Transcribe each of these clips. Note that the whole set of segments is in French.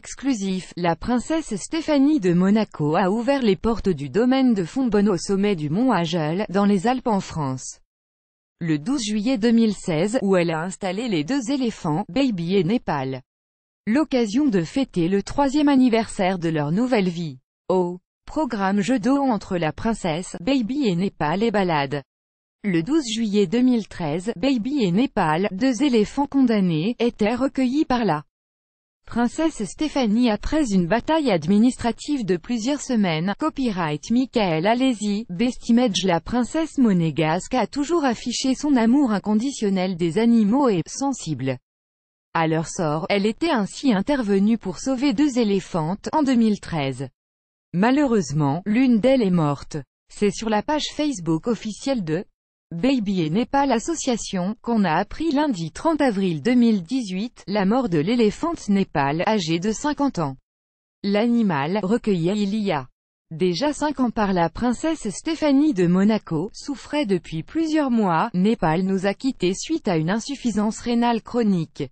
Exclusif, la princesse Stéphanie de Monaco a ouvert les portes du domaine de Fontbonne au sommet du mont Agel, dans les Alpes en France. Le 12 juillet 2016, où elle a installé les deux éléphants, Baby et Népal. L'occasion de fêter le troisième anniversaire de leur nouvelle vie. Au programme jeu d'eau entre la princesse, Baby et Népal et balade. Le 12 juillet 2013, Baby et Népal, deux éléphants condamnés, étaient recueillis par la Princesse Stéphanie après une bataille administrative de plusieurs semaines, copyright Michael Alési, Bestimage La princesse monégasque a toujours affiché son amour inconditionnel des animaux et « sensible ». À leur sort, elle était ainsi intervenue pour sauver deux éléphantes, en 2013. Malheureusement, l'une d'elles est morte. C'est sur la page Facebook officielle de Baby et Népal Association, qu'on a appris lundi 30 avril 2018, la mort de l'éléphante Népal, âgée de 50 ans. L'animal, recueilli il y a déjà 5 ans par la princesse Stéphanie de Monaco, souffrait depuis plusieurs mois, Népal nous a quittés suite à une insuffisance rénale chronique.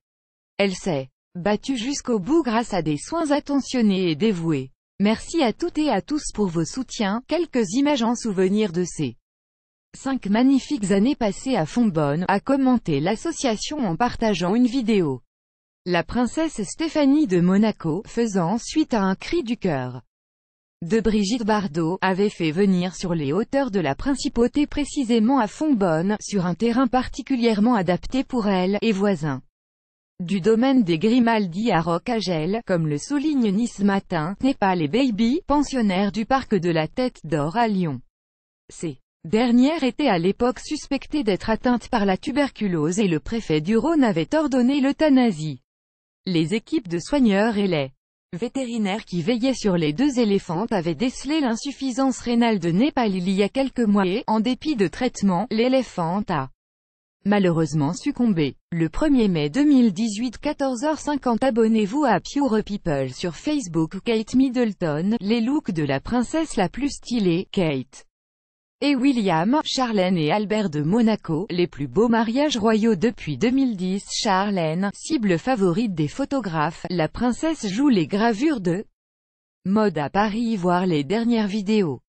Elle s'est battue jusqu'au bout grâce à des soins attentionnés et dévoués. Merci à toutes et à tous pour vos soutiens, quelques images en souvenir de ces Cinq magnifiques années passées à Fonbonne, a commenté l'association en partageant une vidéo. La princesse Stéphanie de Monaco, faisant suite à un cri du cœur de Brigitte Bardot, avait fait venir sur les hauteurs de la principauté précisément à Fonbonne, sur un terrain particulièrement adapté pour elle, et voisins du domaine des Grimaldi à Rocagel, comme le souligne Nice Matin, n'est pas les Baby, pensionnaires du parc de la Tête d'Or à Lyon. C'est Dernière était à l'époque suspectée d'être atteinte par la tuberculose et le préfet du Rhône avait ordonné l'euthanasie. Les équipes de soigneurs et les vétérinaires qui veillaient sur les deux éléphants avaient décelé l'insuffisance rénale de Népal il y a quelques mois et, en dépit de traitement, l'éléphant a malheureusement succombé. Le 1er mai 2018 14h50 Abonnez-vous à Pure People sur Facebook Kate Middleton, les looks de la princesse la plus stylée, Kate et William, Charlène et Albert de Monaco, les plus beaux mariages royaux depuis 2010. Charlène, cible favorite des photographes, la princesse joue les gravures de mode à Paris voir les dernières vidéos.